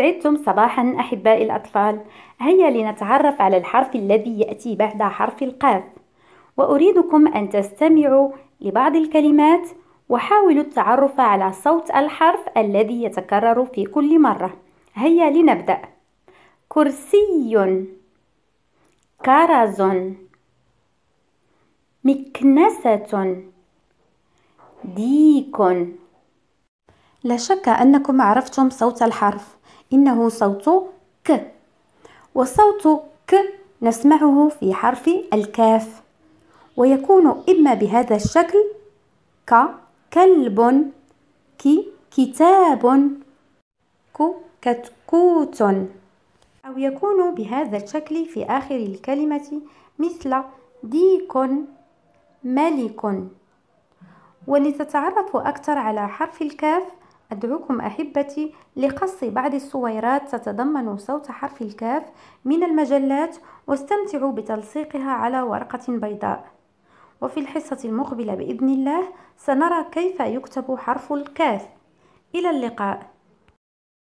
يسعدكم صباحا أحبائي الأطفال هيا لنتعرف على الحرف الذي يأتي بعد حرف القاف وأريدكم أن تستمعوا لبعض الكلمات وحاولوا التعرف على صوت الحرف الذي يتكرر في كل مرة هيا لنبدأ كرسي كرز مكنسة ديك لا شك أنكم عرفتم صوت الحرف إنه صوت ك وصوت ك نسمعه في حرف الكاف ويكون إما بهذا الشكل ك كلب ك كتاب ك كتكوت أو يكون بهذا الشكل في آخر الكلمة مثل ديك ملك ولتتعرفوا أكثر على حرف الكاف أدعوكم أحبتي لقص بعض الصويرات تتضمن صوت حرف الكاف من المجلات واستمتعوا بتلصيقها على ورقة بيضاء وفي الحصة المقبلة بإذن الله سنرى كيف يكتب حرف الكاف إلى اللقاء